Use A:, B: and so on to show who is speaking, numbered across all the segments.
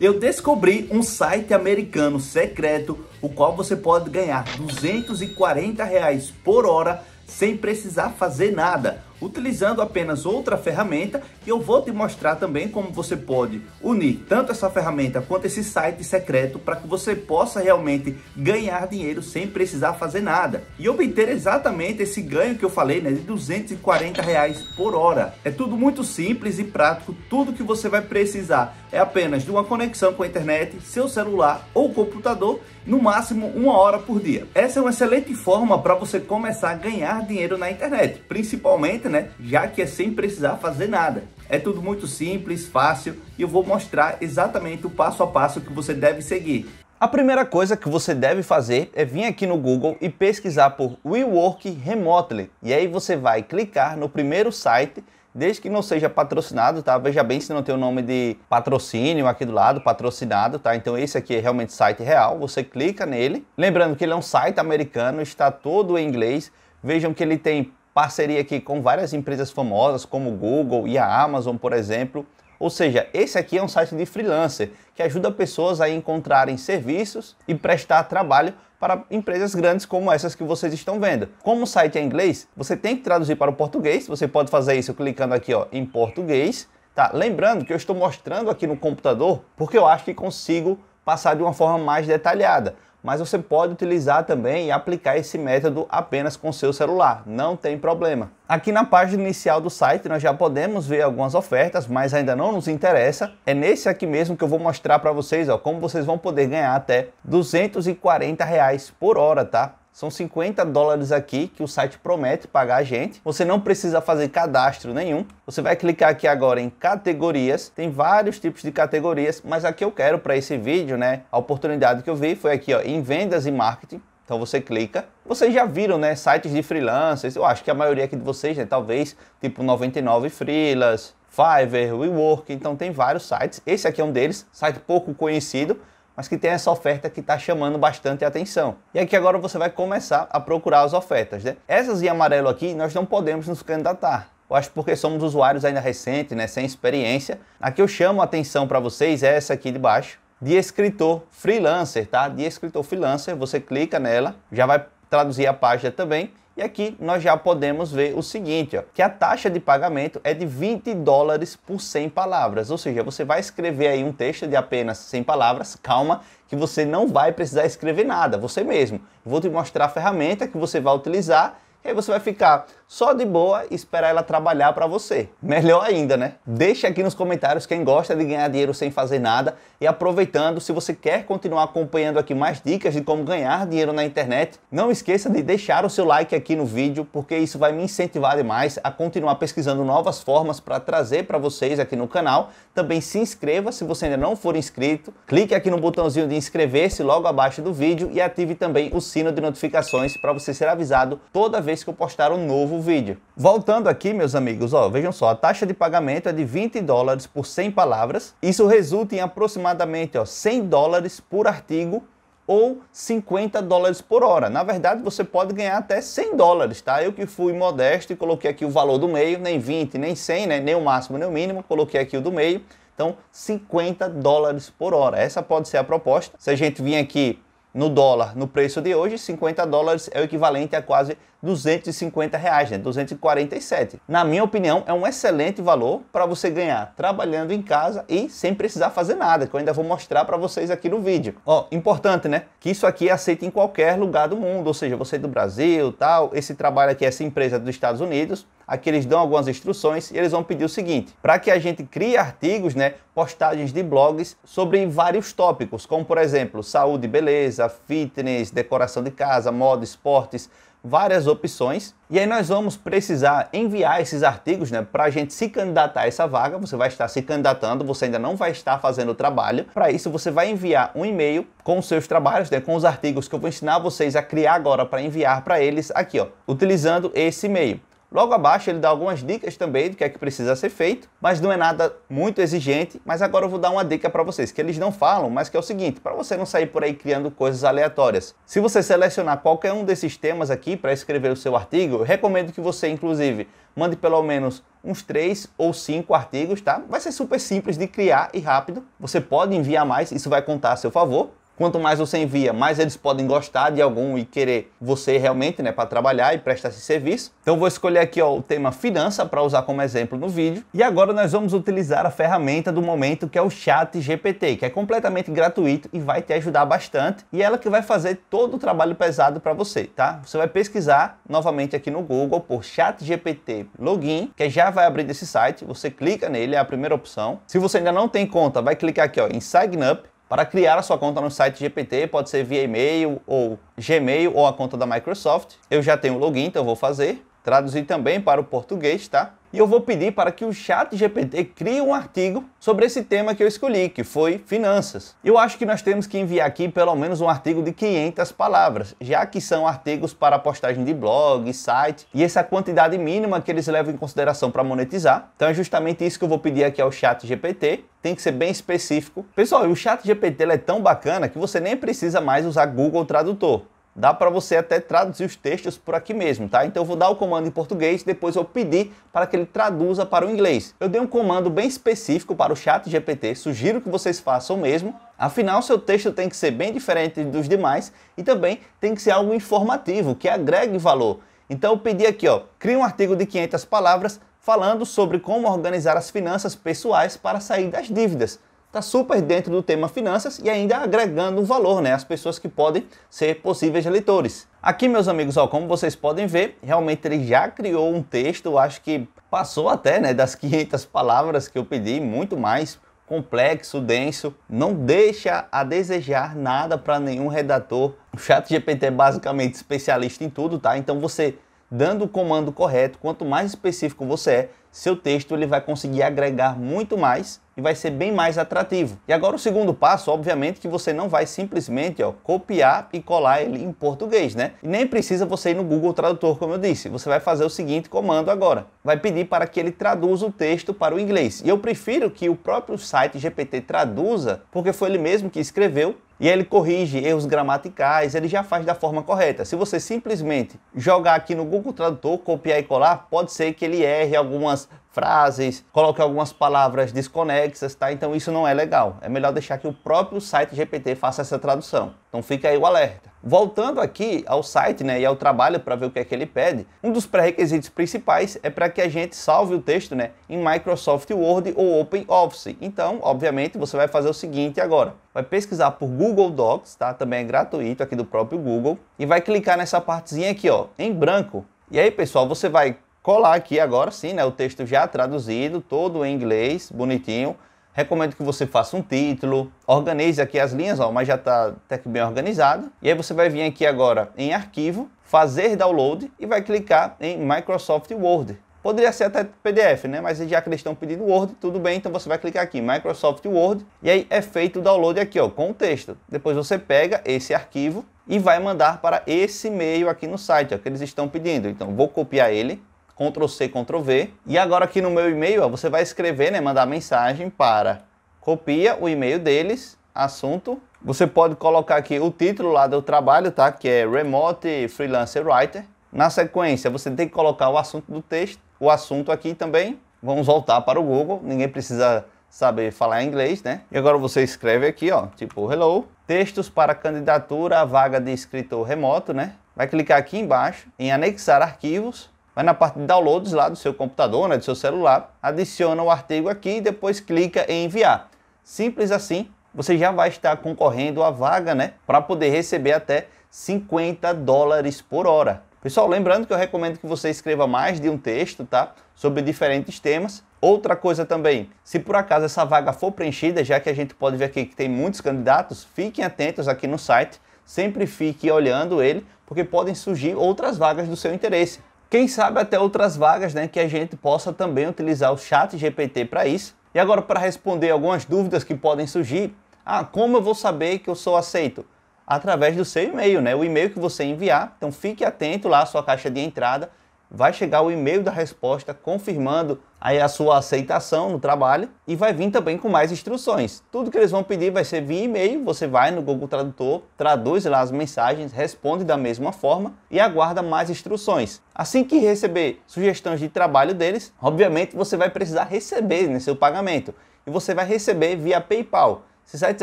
A: eu descobri um site americano secreto, o qual você pode ganhar 240 reais por hora sem precisar fazer nada utilizando apenas outra ferramenta e eu vou te mostrar também como você pode unir tanto essa ferramenta quanto esse site secreto para que você possa realmente ganhar dinheiro sem precisar fazer nada e obter exatamente esse ganho que eu falei né, de 240 reais por hora. É tudo muito simples e prático, tudo que você vai precisar é apenas de uma conexão com a internet, seu celular ou computador, no máximo uma hora por dia. Essa é uma excelente forma para você começar a ganhar dinheiro na internet, principalmente né? Já que é sem precisar fazer nada. É tudo muito simples, fácil e eu vou mostrar exatamente o passo a passo que você deve seguir. A primeira coisa que você deve fazer é vir aqui no Google e pesquisar por WeWork Remotely. E aí você vai clicar no primeiro site desde que não seja patrocinado, tá? Veja bem se não tem o nome de patrocínio aqui do lado, patrocinado, tá? Então esse aqui é realmente site real, você clica nele. Lembrando que ele é um site americano, está todo em inglês. Vejam que ele tem parceria aqui com várias empresas famosas como Google e a Amazon, por exemplo. Ou seja, esse aqui é um site de freelancer que ajuda pessoas a encontrarem serviços e prestar trabalho para empresas grandes como essas que vocês estão vendo. Como o site é inglês, você tem que traduzir para o português. Você pode fazer isso clicando aqui ó, em português. Tá? Lembrando que eu estou mostrando aqui no computador porque eu acho que consigo passar de uma forma mais detalhada mas você pode utilizar também e aplicar esse método apenas com seu celular, não tem problema. Aqui na página inicial do site nós já podemos ver algumas ofertas, mas ainda não nos interessa. É nesse aqui mesmo que eu vou mostrar para vocês ó, como vocês vão poder ganhar até R$ reais por hora, tá? São 50 dólares aqui que o site promete pagar a gente. Você não precisa fazer cadastro nenhum. Você vai clicar aqui agora em categorias. Tem vários tipos de categorias, mas aqui eu quero para esse vídeo, né? A oportunidade que eu vi foi aqui, ó, em vendas e marketing. Então você clica. Vocês já viram, né, sites de freelancers? Eu acho que a maioria aqui de vocês, né, talvez, tipo 99 freelas, Fiverr, WeWork, então tem vários sites. Esse aqui é um deles, site pouco conhecido, mas que tem essa oferta que está chamando bastante atenção. E aqui é agora você vai começar a procurar as ofertas. Né? Essas em amarelo aqui nós não podemos nos candidatar. Eu acho porque somos usuários ainda recentes, né, sem experiência. Aqui eu chamo a atenção para vocês é essa aqui de baixo, de escritor freelancer, tá? De escritor freelancer, você clica nela, já vai traduzir a página também e aqui nós já podemos ver o seguinte, ó, que a taxa de pagamento é de 20 dólares por 100 palavras, ou seja, você vai escrever aí um texto de apenas 100 palavras, calma, que você não vai precisar escrever nada, você mesmo. vou te mostrar a ferramenta que você vai utilizar e aí você vai ficar só de boa esperar ela trabalhar para você. Melhor ainda, né? Deixe aqui nos comentários quem gosta de ganhar dinheiro sem fazer nada e aproveitando, se você quer continuar acompanhando aqui mais dicas de como ganhar dinheiro na internet, não esqueça de deixar o seu like aqui no vídeo, porque isso vai me incentivar demais a continuar pesquisando novas formas para trazer para vocês aqui no canal. Também se inscreva se você ainda não for inscrito, clique aqui no botãozinho de inscrever-se logo abaixo do vídeo e ative também o sino de notificações para você ser avisado toda vez que eu postar um novo vídeo. Voltando aqui, meus amigos, ó, vejam só, a taxa de pagamento é de 20 dólares por 100 palavras. Isso resulta em aproximadamente ó, 100 dólares por artigo ou 50 dólares por hora. Na verdade, você pode ganhar até 100 dólares, tá? Eu que fui modesto e coloquei aqui o valor do meio, nem 20, nem 100, né? nem o máximo, nem o mínimo, coloquei aqui o do meio. Então, 50 dólares por hora. Essa pode ser a proposta. Se a gente vir aqui no dólar, no preço de hoje, 50 dólares é o equivalente a quase 250 reais, né? 247. Na minha opinião, é um excelente valor para você ganhar trabalhando em casa e sem precisar fazer nada, que eu ainda vou mostrar para vocês aqui no vídeo. Ó, importante, né? Que isso aqui é aceito em qualquer lugar do mundo, ou seja, você é do Brasil, tal, esse trabalho aqui essa empresa é dos Estados Unidos, aqui eles dão algumas instruções e eles vão pedir o seguinte: para que a gente crie artigos, né, postagens de blogs sobre vários tópicos, como por exemplo, saúde, beleza, fitness, decoração de casa, moda, esportes, várias opções. E aí nós vamos precisar enviar esses artigos né, para a gente se candidatar a essa vaga. Você vai estar se candidatando, você ainda não vai estar fazendo o trabalho. Para isso, você vai enviar um e-mail com os seus trabalhos, né, com os artigos que eu vou ensinar vocês a criar agora para enviar para eles aqui, ó, utilizando esse e-mail. Logo abaixo ele dá algumas dicas também do que é que precisa ser feito, mas não é nada muito exigente. Mas agora eu vou dar uma dica para vocês que eles não falam, mas que é o seguinte: para você não sair por aí criando coisas aleatórias. Se você selecionar qualquer um desses temas aqui para escrever o seu artigo, eu recomendo que você, inclusive, mande pelo menos uns três ou cinco artigos, tá? Vai ser super simples de criar e rápido. Você pode enviar mais, isso vai contar a seu favor. Quanto mais você envia, mais eles podem gostar de algum e querer você realmente, né, para trabalhar e prestar esse serviço. Então vou escolher aqui ó, o tema finança para usar como exemplo no vídeo. E agora nós vamos utilizar a ferramenta do momento que é o Chat GPT, que é completamente gratuito e vai te ajudar bastante. E ela que vai fazer todo o trabalho pesado para você, tá? Você vai pesquisar novamente aqui no Google por Chat GPT login, que já vai abrir desse site. Você clica nele, é a primeira opção. Se você ainda não tem conta, vai clicar aqui ó, em sign up para criar a sua conta no site GPT, pode ser via e-mail ou Gmail ou a conta da Microsoft. Eu já tenho o login, então vou fazer. Traduzir também para o português, tá? e eu vou pedir para que o chat GPT crie um artigo sobre esse tema que eu escolhi, que foi finanças. Eu acho que nós temos que enviar aqui pelo menos um artigo de 500 palavras, já que são artigos para postagem de blog, site, e essa quantidade mínima que eles levam em consideração para monetizar. Então é justamente isso que eu vou pedir aqui ao chat GPT, tem que ser bem específico. Pessoal, o chat GPT é tão bacana que você nem precisa mais usar Google Tradutor. Dá para você até traduzir os textos por aqui mesmo, tá? Então eu vou dar o comando em português, depois eu pedir para que ele traduza para o inglês. Eu dei um comando bem específico para o chat GPT, sugiro que vocês façam o mesmo. Afinal, seu texto tem que ser bem diferente dos demais e também tem que ser algo informativo, que agregue valor. Então eu pedi aqui, ó, crie um artigo de 500 palavras falando sobre como organizar as finanças pessoais para sair das dívidas está super dentro do tema finanças e ainda agregando valor né, às pessoas que podem ser possíveis leitores. Aqui, meus amigos, ó, como vocês podem ver, realmente ele já criou um texto, acho que passou até né, das 500 palavras que eu pedi, muito mais complexo, denso, não deixa a desejar nada para nenhum redator. O ChatGPT é basicamente especialista em tudo, tá? Então você dando o comando correto, quanto mais específico você é, seu texto ele vai conseguir agregar muito mais e vai ser bem mais atrativo. E agora o segundo passo, obviamente, que você não vai simplesmente ó, copiar e colar ele em português, né? E nem precisa você ir no Google Tradutor, como eu disse. Você vai fazer o seguinte comando agora. Vai pedir para que ele traduza o texto para o inglês. E eu prefiro que o próprio site GPT traduza, porque foi ele mesmo que escreveu e ele corrige erros gramaticais, ele já faz da forma correta. Se você simplesmente jogar aqui no Google Tradutor, copiar e colar, pode ser que ele erre algumas frases, coloque algumas palavras desconexas, tá? Então isso não é legal. É melhor deixar que o próprio site GPT faça essa tradução. Então fica aí o alerta. Voltando aqui ao site né, e ao trabalho para ver o que é que ele pede, um dos pré-requisitos principais é para que a gente salve o texto né, em Microsoft Word ou OpenOffice. Então, obviamente, você vai fazer o seguinte agora. Vai pesquisar por Google Docs, tá? também é gratuito aqui do próprio Google, e vai clicar nessa partezinha aqui ó, em branco. E aí, pessoal, você vai colar aqui agora sim né, o texto já traduzido, todo em inglês, bonitinho, Recomendo que você faça um título, organize aqui as linhas, ó, mas já está até que bem organizado. E aí você vai vir aqui agora em arquivo, fazer download e vai clicar em Microsoft Word. Poderia ser até PDF, né? Mas já que eles estão pedindo Word, tudo bem, então você vai clicar aqui Microsoft Word e aí é feito o download aqui, ó, com o texto. Depois você pega esse arquivo e vai mandar para esse e-mail aqui no site, ó, que eles estão pedindo. Então vou copiar ele, Ctrl C, Ctrl V. E agora aqui no meu e-mail, ó, você vai escrever, né, mandar mensagem para copia o e-mail deles, assunto. Você pode colocar aqui o título lá do trabalho, tá? Que é Remote Freelancer Writer. Na sequência, você tem que colocar o assunto do texto, o assunto aqui também. Vamos voltar para o Google, ninguém precisa saber falar inglês, né? E agora você escreve aqui, ó, tipo hello, textos para candidatura à vaga de escritor remoto, né? Vai clicar aqui embaixo em anexar arquivos vai na parte de downloads lá do seu computador, né, do seu celular, adiciona o artigo aqui e depois clica em enviar. Simples assim, você já vai estar concorrendo à vaga, né, para poder receber até 50 dólares por hora. Pessoal, lembrando que eu recomendo que você escreva mais de um texto, tá? Sobre diferentes temas. Outra coisa também, se por acaso essa vaga for preenchida, já que a gente pode ver aqui que tem muitos candidatos, fiquem atentos aqui no site, sempre fique olhando ele, porque podem surgir outras vagas do seu interesse. Quem sabe até outras vagas, né, que a gente possa também utilizar o chat GPT para isso. E agora para responder algumas dúvidas que podem surgir, ah, como eu vou saber que eu sou aceito? Através do seu e-mail, né? O e-mail que você enviar. Então fique atento lá à sua caixa de entrada vai chegar o e-mail da resposta confirmando aí a sua aceitação no trabalho e vai vir também com mais instruções. Tudo que eles vão pedir vai ser via e-mail, você vai no Google Tradutor, traduz lá as mensagens, responde da mesma forma e aguarda mais instruções. Assim que receber sugestões de trabalho deles, obviamente você vai precisar receber no né, seu pagamento e você vai receber via PayPal. Esses sites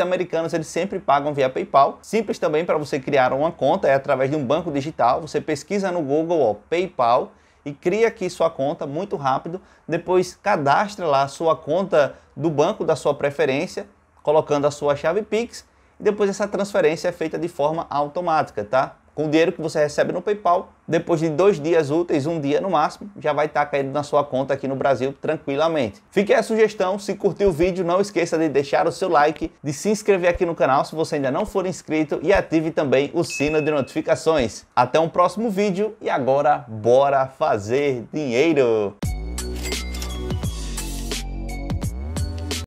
A: americanos eles sempre pagam via PayPal. Simples também para você criar uma conta, é através de um banco digital. Você pesquisa no Google ó, PayPal e cria aqui sua conta muito rápido. Depois cadastra lá a sua conta do banco da sua preferência, colocando a sua chave Pix. E depois essa transferência é feita de forma automática, tá? com o dinheiro que você recebe no PayPal, depois de dois dias úteis, um dia no máximo, já vai estar tá caindo na sua conta aqui no Brasil tranquilamente. Fique a sugestão, se curtiu o vídeo, não esqueça de deixar o seu like, de se inscrever aqui no canal se você ainda não for inscrito e ative também o sino de notificações. Até um próximo vídeo e agora bora fazer dinheiro!